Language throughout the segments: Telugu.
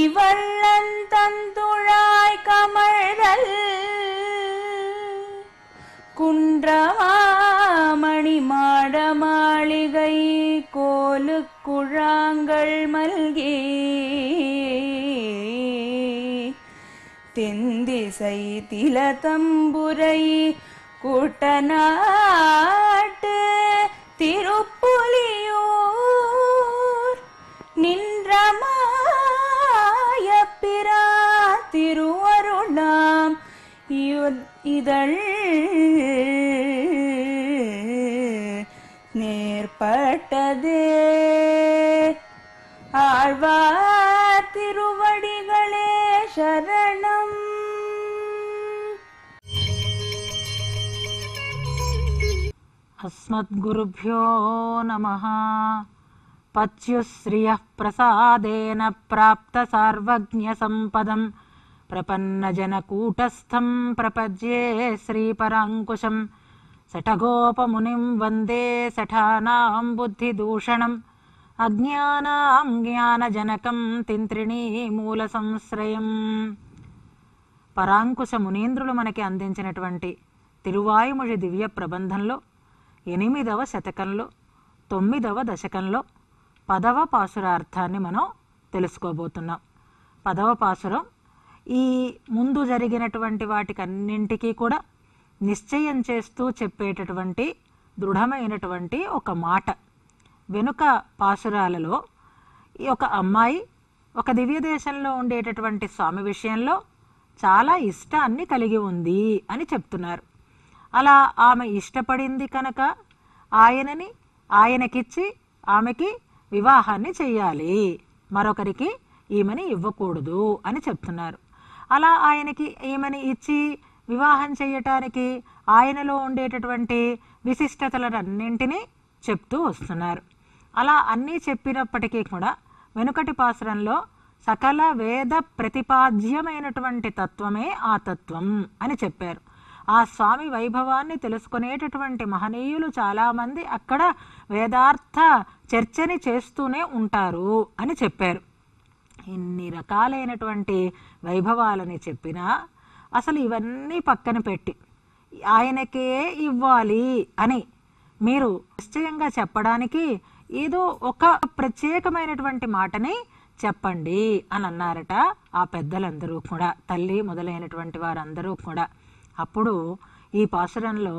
இவள்ளன் தந்துழாய் கமழ்தல் மாட மாளிகை கோலு குழாங்கள் மல்கி தெந்திசை தில தம்புரை கூட்டநாட்டு திருப்புலி இதழ் நேர்பட்டதே ஆழ்வார் திருவடிகளே சரணம் अस्मद्गुरुभ्यो नमः पच्युश्रियः प्रसादेन प्राप्तसार्वज्ञसम्पदम् ప్రపద్యే శ్రీపరాంకుశం श्रीपराङ्कुशं వందే वन्दे బుద్ధిదూషణం बुद्धिदूषणम् జ్ఞానజనకం తింత్రిణీమూల సంశ్రయం పరాంకుశ మునీంద్రులు మనకి అందించినటువంటి తిరువాయుముడి దివ్య ప్రబంధంలో ఎనిమిదవ శతకంలో తొమ్మిదవ దశకంలో పదవ పాసురార్థాన్ని మనం తెలుసుకోబోతున్నాం పదవ పాసురం ఈ ముందు జరిగినటువంటి వాటికన్నింటికీ కూడా నిశ్చయం చేస్తూ చెప్పేటటువంటి దృఢమైనటువంటి ఒక మాట వెనుక పాసురాలలో ఈ ఒక అమ్మాయి ఒక దివ్య దేశంలో ఉండేటటువంటి స్వామి విషయంలో చాలా ఇష్టాన్ని కలిగి ఉంది అని చెప్తున్నారు అలా ఆమె ఇష్టపడింది కనుక ఆయనని ఆయనకిచ్చి ఆమెకి వివాహాన్ని చేయాలి మరొకరికి ఈమెని ఇవ్వకూడదు అని చెప్తున్నారు అలా ఆయనకి ఏమని ఇచ్చి వివాహం చేయటానికి ఆయనలో ఉండేటటువంటి విశిష్టతలన్నింటినీ చెప్తూ వస్తున్నారు అలా అన్నీ చెప్పినప్పటికీ కూడా వెనుకటి పాసరంలో సకల వేద ప్రతిపాద్యమైనటువంటి తత్వమే ఆ తత్వం అని చెప్పారు ఆ స్వామి వైభవాన్ని తెలుసుకునేటటువంటి మహనీయులు చాలామంది అక్కడ వేదార్థ చర్చని చేస్తూనే ఉంటారు అని చెప్పారు ఇన్ని రకాలైనటువంటి వైభవాలని చెప్పినా అసలు ఇవన్నీ పక్కన పెట్టి ఆయనకే ఇవ్వాలి అని మీరు నిశ్చయంగా చెప్పడానికి ఏదో ఒక ప్రత్యేకమైనటువంటి మాటని చెప్పండి అని అన్నారట ఆ పెద్దలందరూ కూడా తల్లి మొదలైనటువంటి వారందరూ కూడా అప్పుడు ఈ పాసురంలో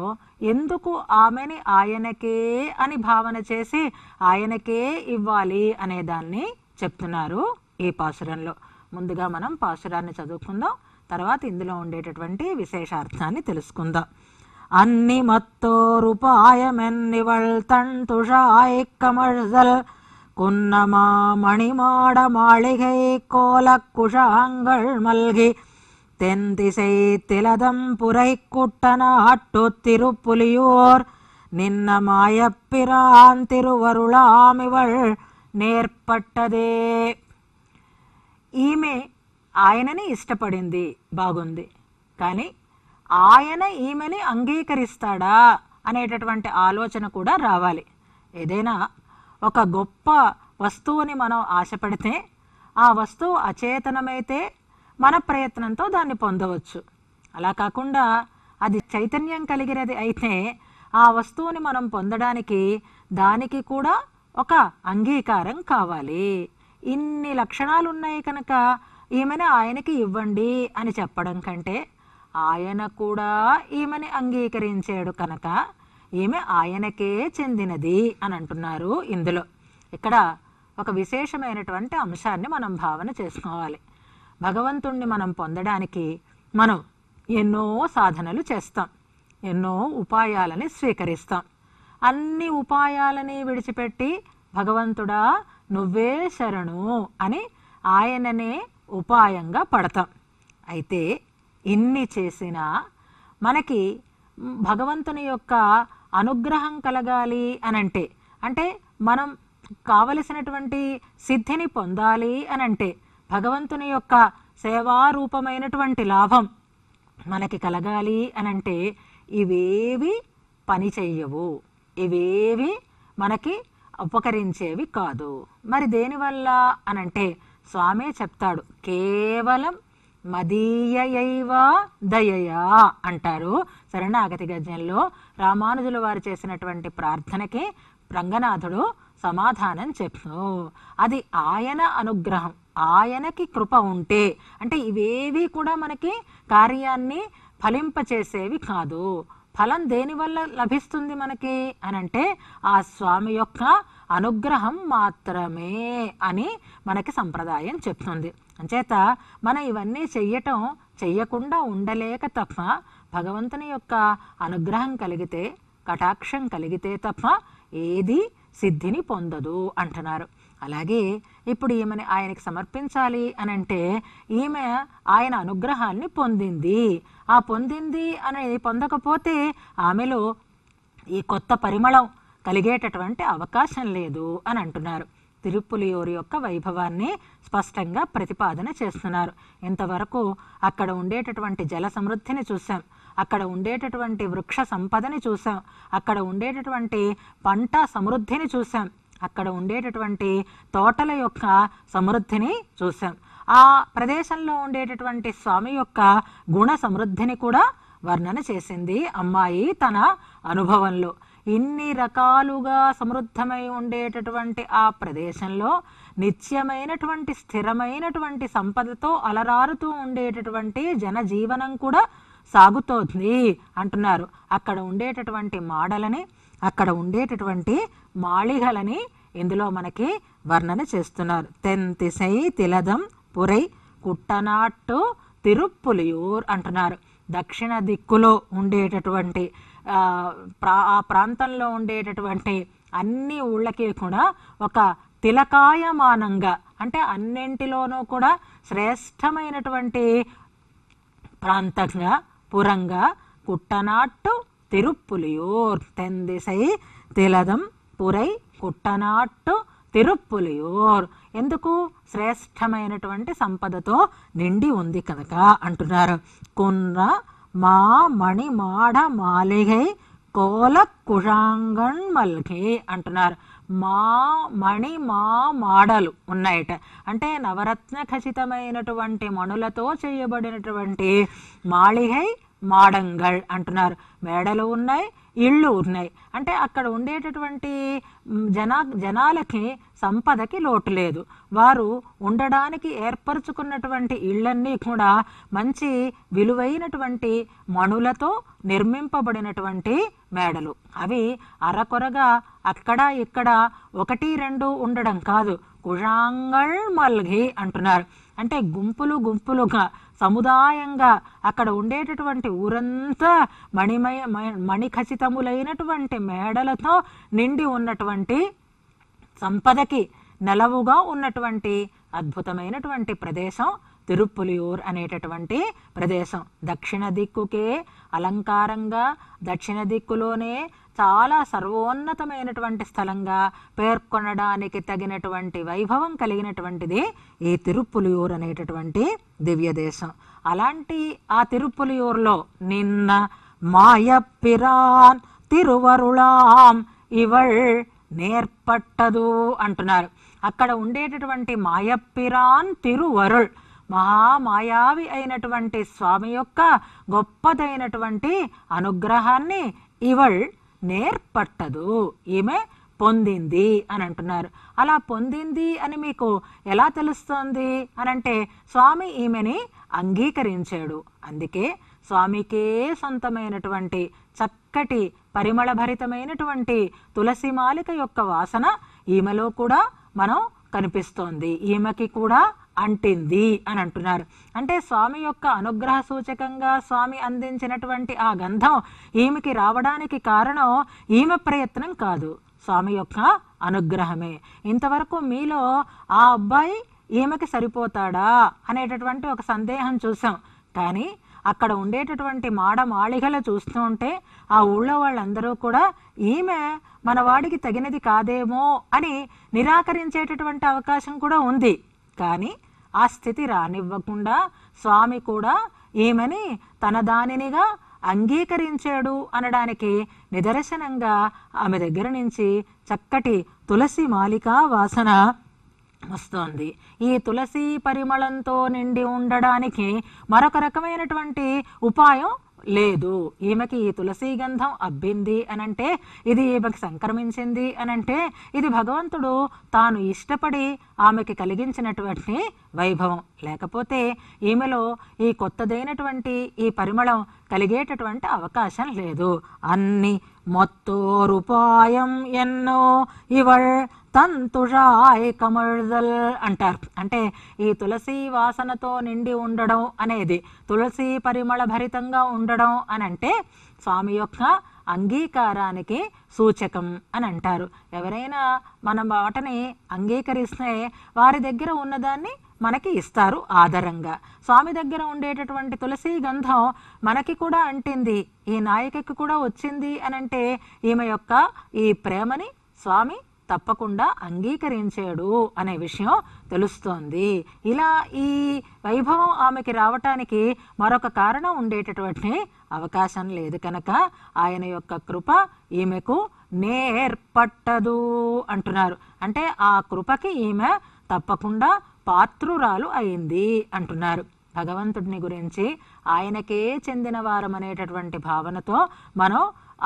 ఎందుకు ఆమెని ఆయనకే అని భావన చేసి ఆయనకే ఇవ్వాలి అనేదాన్ని చెప్తున్నారు ఈ పాశురంలో ముందుగా మనం పాశురాన్ని చదువుకుందాం తర్వాత ఇందులో ఉండేటటువంటి విశేషార్థాన్ని తెలుసుకుందాం అన్ని మత్తోరుపాయమెన్నివల్తంతుషాయి కమల్ కొన్న మా మణిమాడ మాళిగై కోల కుషాంగల్ మల్గి తెన్ దిశై తిలదం పురై కుట్టన అట్టు తిరుపులియోర్ నిన్న మాయప్పిరాంతిరువరుళామివల్ నేర్పట్టదే ఈమె ఆయనని ఇష్టపడింది బాగుంది కానీ ఆయన ఈమెని అంగీకరిస్తాడా అనేటటువంటి ఆలోచన కూడా రావాలి ఏదైనా ఒక గొప్ప వస్తువుని మనం ఆశపడితే ఆ వస్తువు అచేతనమైతే మన ప్రయత్నంతో దాన్ని పొందవచ్చు అలా కాకుండా అది చైతన్యం కలిగినది అయితే ఆ వస్తువుని మనం పొందడానికి దానికి కూడా ఒక అంగీకారం కావాలి ఇన్ని లక్షణాలు ఉన్నాయి కనుక ఈమెను ఆయనకి ఇవ్వండి అని చెప్పడం కంటే ఆయన కూడా ఈమెని అంగీకరించాడు కనుక ఈమె ఆయనకే చెందినది అని అంటున్నారు ఇందులో ఇక్కడ ఒక విశేషమైనటువంటి అంశాన్ని మనం భావన చేసుకోవాలి భగవంతుణ్ణి మనం పొందడానికి మనం ఎన్నో సాధనలు చేస్తాం ఎన్నో ఉపాయాలని స్వీకరిస్తాం అన్ని ఉపాయాలని విడిచిపెట్టి భగవంతుడా నువ్వే శరణు అని ఆయననే ఉపాయంగా పడతాం అయితే ఇన్ని చేసినా మనకి భగవంతుని యొక్క అనుగ్రహం కలగాలి అనంటే అంటే మనం కావలసినటువంటి సిద్ధిని పొందాలి అనంటే భగవంతుని యొక్క సేవారూపమైనటువంటి లాభం మనకి కలగాలి అనంటే ఇవేవి పని ఇవేవి మనకి ఉపకరించేవి కాదు మరి దేనివల్ల అనంటే స్వామే చెప్తాడు కేవలం మదీయయైవా దయయా అంటారు శరణాగతి గజంలో రామానుజుల వారు చేసినటువంటి ప్రార్థనకి రంగనాథుడు సమాధానం చెప్తు అది ఆయన అనుగ్రహం ఆయనకి కృప ఉంటే అంటే ఇవేవి కూడా మనకి కార్యాన్ని ఫలింపచేసేవి కాదు ఫలం దేనివల్ల లభిస్తుంది మనకి అనంటే ఆ స్వామి యొక్క అనుగ్రహం మాత్రమే అని మనకి సంప్రదాయం చెప్తుంది అంచేత మనం ఇవన్నీ చెయ్యటం చెయ్యకుండా ఉండలేక తప్ప భగవంతుని యొక్క అనుగ్రహం కలిగితే కటాక్షం కలిగితే తప్ప ఏది సిద్ధిని పొందదు అంటున్నారు అలాగే ఇప్పుడు ఈమెని ఆయనకి సమర్పించాలి అని అంటే ఈమె ఆయన అనుగ్రహాన్ని పొందింది ఆ పొందింది అనేది పొందకపోతే ఆమెలో ఈ కొత్త పరిమళం కలిగేటటువంటి అవకాశం లేదు అని అంటున్నారు తిరుప్పులియూరు యొక్క వైభవాన్ని స్పష్టంగా ప్రతిపాదన చేస్తున్నారు ఇంతవరకు అక్కడ ఉండేటటువంటి జల సమృద్ధిని చూసాం అక్కడ ఉండేటటువంటి వృక్ష సంపదని చూసాం అక్కడ ఉండేటటువంటి పంట సమృద్ధిని చూసాం అక్కడ ఉండేటటువంటి తోటల యొక్క సమృద్ధిని చూశాం ఆ ప్రదేశంలో ఉండేటటువంటి స్వామి యొక్క గుణ సమృద్ధిని కూడా వర్ణన చేసింది అమ్మాయి తన అనుభవంలో ఇన్ని రకాలుగా సమృద్ధమై ఉండేటటువంటి ఆ ప్రదేశంలో నిత్యమైనటువంటి స్థిరమైనటువంటి సంపదతో అలరారుతూ ఉండేటటువంటి జనజీవనం కూడా సాగుతోంది అంటున్నారు అక్కడ ఉండేటటువంటి మాడలని అక్కడ ఉండేటటువంటి మాళిగలని ఇందులో మనకి వర్ణన చేస్తున్నారు తెన్ తిసై తిలదం పురై కుట్టనాట్టు తిరుప్పులియూర్ అంటున్నారు దక్షిణ దిక్కులో ఉండేటటువంటి ప్రా ఆ ప్రాంతంలో ఉండేటటువంటి అన్ని ఊళ్ళకి కూడా ఒక తిలకాయమానంగా అంటే అన్నింటిలోనూ కూడా శ్రేష్టమైనటువంటి ప్రాంతంగా పురంగా కుట్టనాట్టు తిరుప్పులియూర్ తెందిసై తిలదం పురై కుట్టనాట్టు తిరుప్పులియూర్ ఎందుకు శ్రేష్టమైనటువంటి సంపదతో నిండి ఉంది కనుక అంటున్నారు కొన్న మా మణిమాడ మాలిగై కోల కుషాంగన్ మల్ఘే అంటున్నారు మా మణి మా మాడలు ఉన్నాయట అంటే నవరత్న ఖచ్చితమైనటువంటి మణులతో చేయబడినటువంటి మాళిగై మాడంగళ్ అంటున్నారు మేడలు ఉన్నాయి ఇళ్ళు ఉన్నాయి అంటే అక్కడ ఉండేటటువంటి జనా జనాలకి సంపదకి లోటు లేదు వారు ఉండడానికి ఏర్పరచుకున్నటువంటి ఇళ్ళన్నీ కూడా మంచి విలువైనటువంటి మణులతో నిర్మింపబడినటువంటి మేడలు అవి అరకొరగా అక్కడ ఇక్కడ ఒకటి రెండు ఉండడం కాదు కుషాంగళ్ మల్ఘి అంటున్నారు అంటే గుంపులు గుంపులుగా సముదాయంగా అక్కడ ఉండేటటువంటి ఊరంతా మణిమయ మణిఖచితములైనటువంటి మేడలతో నిండి ఉన్నటువంటి సంపదకి నెలవుగా ఉన్నటువంటి అద్భుతమైనటువంటి ప్రదేశం తిరుప్పులియూర్ అనేటటువంటి ప్రదేశం దక్షిణ దిక్కుకే అలంకారంగా దక్షిణ దిక్కులోనే చాలా సర్వోన్నతమైనటువంటి స్థలంగా పేర్కొనడానికి తగినటువంటి వైభవం కలిగినటువంటిది ఈ తిరుప్పులియూరు అనేటటువంటి దివ్య దేశం అలాంటి ఆ తిరుప్పులియూరులో నిన్న మాయ పిరాన్ తిరువరుళాం ఇవళ్ నేర్పట్టదు అంటున్నారు అక్కడ ఉండేటటువంటి మాయప్పిరాన్ తిరువరుళ్ మహామాయావి అయినటువంటి స్వామి యొక్క గొప్పదైనటువంటి అనుగ్రహాన్ని ఇవళ్ నేర్పట్టదు ఈమె పొందింది అని అంటున్నారు అలా పొందింది అని మీకు ఎలా తెలుస్తోంది అని అంటే స్వామి ఈమెని అంగీకరించాడు అందుకే స్వామికే సొంతమైనటువంటి చక్కటి పరిమళభరితమైనటువంటి తులసి మాలిక యొక్క వాసన ఈమెలో కూడా మనం కనిపిస్తోంది ఈమెకి కూడా అంటింది అని అంటున్నారు అంటే స్వామి యొక్క అనుగ్రహ సూచకంగా స్వామి అందించినటువంటి ఆ గంధం ఈమెకి రావడానికి కారణం ఈమె ప్రయత్నం కాదు స్వామి యొక్క అనుగ్రహమే ఇంతవరకు మీలో ఆ అబ్బాయి ఈమెకి సరిపోతాడా అనేటటువంటి ఒక సందేహం చూసాం కానీ అక్కడ ఉండేటటువంటి మాడ మాళిగలు చూస్తూ ఉంటే ఆ ఊళ్ళో వాళ్ళందరూ కూడా ఈమె మన వాడికి తగినది కాదేమో అని నిరాకరించేటటువంటి అవకాశం కూడా ఉంది కానీ ఆ స్థితి రానివ్వకుండా స్వామి కూడా ఈమెని తన దానినిగా అంగీకరించాడు అనడానికి నిదర్శనంగా ఆమె దగ్గర నుంచి చక్కటి తులసి మాలికా వాసన వస్తోంది ఈ తులసి పరిమళంతో నిండి ఉండడానికి మరొక రకమైనటువంటి ఉపాయం లేదు ఈమెకి ఈ తులసి గంధం అబ్బింది అనంటే ఇది ఈమెకి సంక్రమించింది అనంటే ఇది భగవంతుడు తాను ఇష్టపడి ఆమెకి కలిగించినటువంటి వైభవం లేకపోతే ఈమెలో ఈ కొత్తదైనటువంటి ఈ పరిమళం కలిగేటటువంటి అవకాశం లేదు అన్ని మొత్తో రూపాయం ఎన్నో ఇవాళ తంతుజాయ్ కమర్జల్ అంటారు అంటే ఈ తులసి వాసనతో నిండి ఉండడం అనేది తులసి పరిమళ భరితంగా ఉండడం అని అంటే స్వామి యొక్క అంగీకారానికి సూచకం అని అంటారు ఎవరైనా మన మాటని అంగీకరిస్తే వారి దగ్గర ఉన్నదాన్ని మనకి ఇస్తారు ఆధారంగా స్వామి దగ్గర ఉండేటటువంటి తులసి గంధం మనకి కూడా అంటింది ఈ నాయకకి కూడా వచ్చింది అని అంటే ఈమె యొక్క ఈ ప్రేమని స్వామి తప్పకుండా అంగీకరించాడు అనే విషయం తెలుస్తోంది ఇలా ఈ వైభవం ఆమెకి రావటానికి మరొక కారణం ఉండేటటువంటి అవకాశం లేదు కనుక ఆయన యొక్క కృప ఈమెకు నేర్పట్టదు అంటున్నారు అంటే ఆ కృపకి ఈమె తప్పకుండా పాత్రురాలు అయింది అంటున్నారు భగవంతుడిని గురించి ఆయనకే చెందిన వారం అనేటటువంటి భావనతో మనం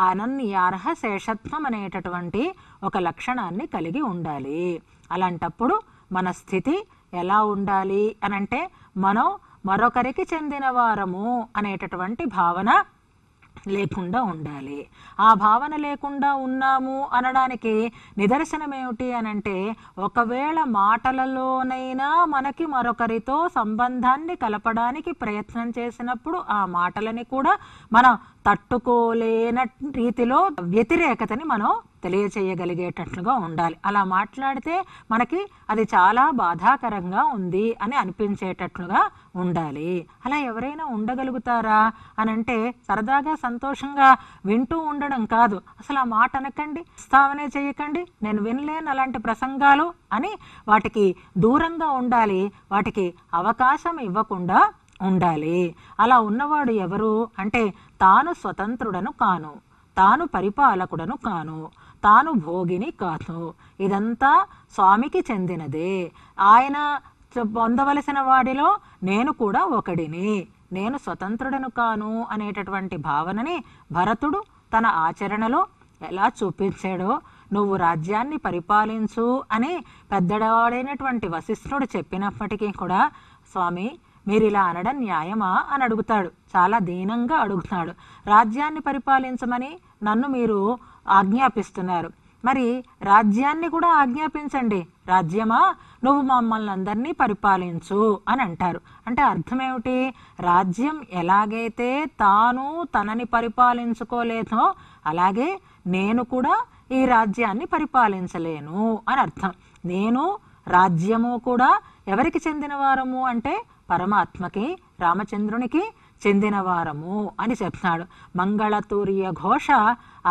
అనన్యార్హ శేషత్వం అనేటటువంటి ఒక లక్షణాన్ని కలిగి ఉండాలి అలాంటప్పుడు మన స్థితి ఎలా ఉండాలి అనంటే మనం మరొకరికి చెందిన వారము అనేటటువంటి భావన లేకుండా ఉండాలి ఆ భావన లేకుండా ఉన్నాము అనడానికి నిదర్శనం ఏమిటి అనంటే ఒకవేళ మాటలలోనైనా మనకి మరొకరితో సంబంధాన్ని కలపడానికి ప్రయత్నం చేసినప్పుడు ఆ మాటలని కూడా మనం తట్టుకోలేన రీతిలో వ్యతిరేకతని మనం తెలియచేయగలిగేటట్లుగా ఉండాలి అలా మాట్లాడితే మనకి అది చాలా బాధాకరంగా ఉంది అని అనిపించేటట్లుగా ఉండాలి అలా ఎవరైనా ఉండగలుగుతారా అని అంటే సరదాగా సంతోషంగా వింటూ ఉండడం కాదు అసలు ఆ మాట అనకండి స్థావనే చేయకండి నేను వినలేను అలాంటి ప్రసంగాలు అని వాటికి దూరంగా ఉండాలి వాటికి అవకాశం ఇవ్వకుండా ఉండాలి అలా ఉన్నవాడు ఎవరు అంటే తాను స్వతంత్రుడను కాను తాను పరిపాలకుడను కాను తాను భోగిని కాను ఇదంతా స్వామికి చెందినదే ఆయన పొందవలసిన వాడిలో నేను కూడా ఒకడిని నేను స్వతంత్రుడను కాను అనేటటువంటి భావనని భరతుడు తన ఆచరణలో ఎలా చూపించాడో నువ్వు రాజ్యాన్ని పరిపాలించు అని పెద్దవాడైనటువంటి వశిష్ఠుడు చెప్పినప్పటికీ కూడా స్వామి మీరిలా అనడం న్యాయమా అని అడుగుతాడు చాలా దీనంగా అడుగుతాడు రాజ్యాన్ని పరిపాలించమని నన్ను మీరు ఆజ్ఞాపిస్తున్నారు మరి రాజ్యాన్ని కూడా ఆజ్ఞాపించండి రాజ్యమా నువ్వు మమ్మల్ని అందరినీ పరిపాలించు అని అంటారు అంటే అర్థమేమిటి రాజ్యం ఎలాగైతే తాను తనని పరిపాలించుకోలేదో అలాగే నేను కూడా ఈ రాజ్యాన్ని పరిపాలించలేను అని అర్థం నేను రాజ్యము కూడా ఎవరికి చెందిన వారము అంటే పరమాత్మకి రామచంద్రునికి చెందినవారము అని చెప్తున్నాడు మంగళతూర్య ఘోష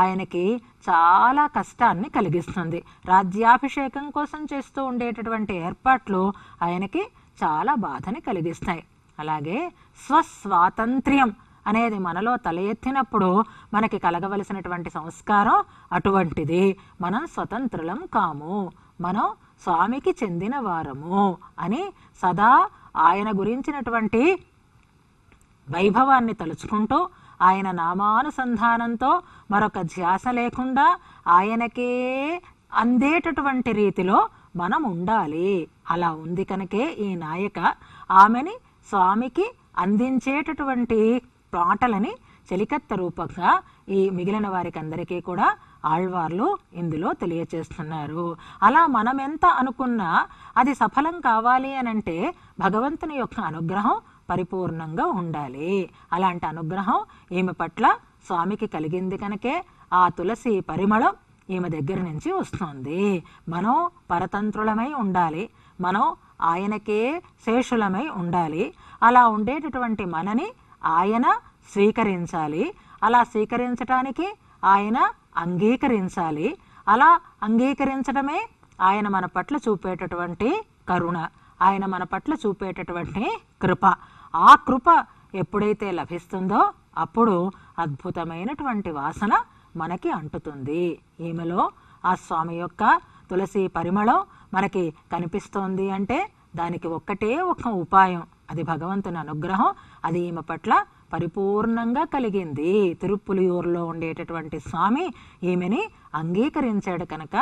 ఆయనకి చాలా కష్టాన్ని కలిగిస్తుంది రాజ్యాభిషేకం కోసం చేస్తూ ఉండేటటువంటి ఏర్పాట్లు ఆయనకి చాలా బాధని కలిగిస్తాయి అలాగే స్వస్వాతంత్ర్యం అనేది మనలో తల ఎత్తినప్పుడు మనకి కలగవలసినటువంటి సంస్కారం అటువంటిది మనం స్వతంత్రులం కాము మనం స్వామికి చెందిన వారము అని సదా ఆయన గురించినటువంటి వైభవాన్ని తలుచుకుంటూ ఆయన నామానుసంధానంతో మరొక ధ్యాస లేకుండా ఆయనకే అందేటటువంటి రీతిలో మనం ఉండాలి అలా ఉంది కనుకే ఈ నాయక ఆమెని స్వామికి అందించేటటువంటి పాటలని చెలికత్త రూపంగా ఈ మిగిలిన వారికి అందరికీ కూడా ఆళ్వార్లు ఇందులో తెలియచేస్తున్నారు అలా మనం ఎంత అనుకున్నా అది సఫలం కావాలి అని అంటే భగవంతుని యొక్క అనుగ్రహం పరిపూర్ణంగా ఉండాలి అలాంటి అనుగ్రహం ఈమె పట్ల స్వామికి కలిగింది కనుకే ఆ తులసి పరిమళం ఈమె దగ్గర నుంచి వస్తుంది మనం పరతంత్రులమై ఉండాలి మనం ఆయనకే శేషులమై ఉండాలి అలా ఉండేటటువంటి మనని ఆయన స్వీకరించాలి అలా స్వీకరించటానికి ఆయన అంగీకరించాలి అలా అంగీకరించడమే ఆయన మన పట్ల చూపేటటువంటి కరుణ ఆయన మన పట్ల చూపేటటువంటి కృప ఆ కృప ఎప్పుడైతే లభిస్తుందో అప్పుడు అద్భుతమైనటువంటి వాసన మనకి అంటుతుంది ఈమెలో ఆ స్వామి యొక్క తులసి పరిమళం మనకి కనిపిస్తోంది అంటే దానికి ఒక్కటే ఒక ఉపాయం అది భగవంతుని అనుగ్రహం అది ఈమె పట్ల పరిపూర్ణంగా కలిగింది తిరుప్పులియూరులో ఉండేటటువంటి స్వామి ఈమెని అంగీకరించాడు కనుక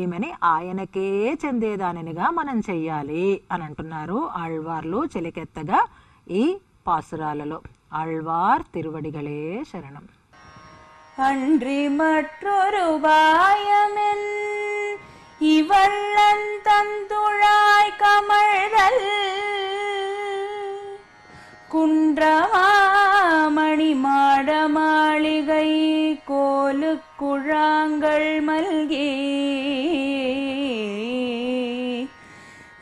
ఈమెని ఆయనకే చెందేదానినిగా మనం చెయ్యాలి అని అంటున్నారు ఆళ్వార్లు చెలికెత్తగా ఈ పాసురాలలో ఆళ్వార్ తిరువడిగలే శరణం తండ్రి மற்றொரு பாயமென் இவள்ளன் தந்துழாய் కుం குழாங்கள் மல்கி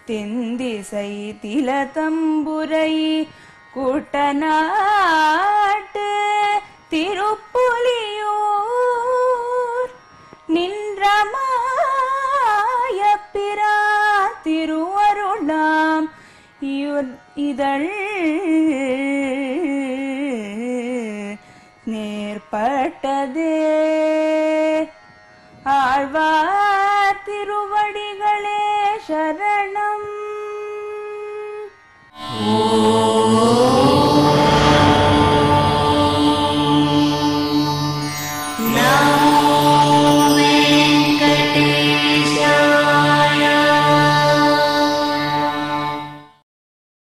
தென்திசை தில தம்புரை கூட்டநாட்டு திருப்புலியூர் நின்றமாய பிரா திருவருளாம் இதழ் நேர்பட்டது ஆழ்வார் திருவடிகளே சரணம் ஓ